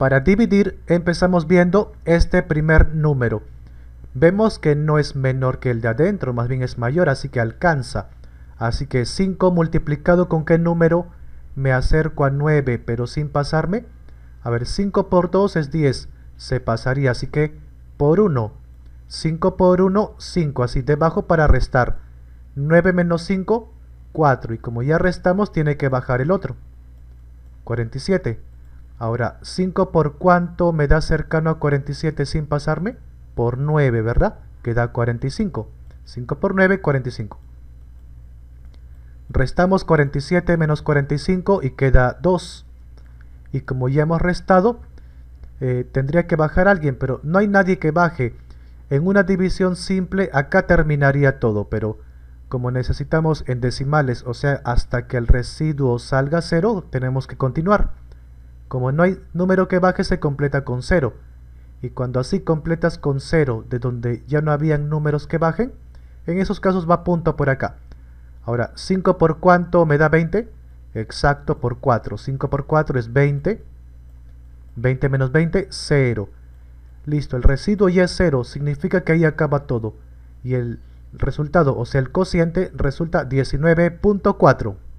Para dividir empezamos viendo este primer número. Vemos que no es menor que el de adentro, más bien es mayor, así que alcanza. Así que 5 multiplicado con qué número me acerco a 9, pero sin pasarme. A ver, 5 por 2 es 10, se pasaría, así que por 1. 5 por 1, 5, así debajo para restar. 9 menos 5, 4, y como ya restamos tiene que bajar el otro. 47. Ahora, 5 por cuánto me da cercano a 47 sin pasarme? Por 9, ¿verdad? Queda 45. 5 por 9, 45. Restamos 47 menos 45 y queda 2. Y como ya hemos restado, eh, tendría que bajar alguien, pero no hay nadie que baje. En una división simple acá terminaría todo, pero como necesitamos en decimales, o sea, hasta que el residuo salga 0, tenemos que continuar como no hay número que baje se completa con 0, y cuando así completas con 0 de donde ya no habían números que bajen, en esos casos va punto por acá. Ahora, 5 por cuánto me da 20? Exacto por 4. 5 por 4 es 20. 20 menos 20, 0. Listo, el residuo ya es 0, significa que ahí acaba todo. Y el resultado, o sea el cociente, resulta 19.4.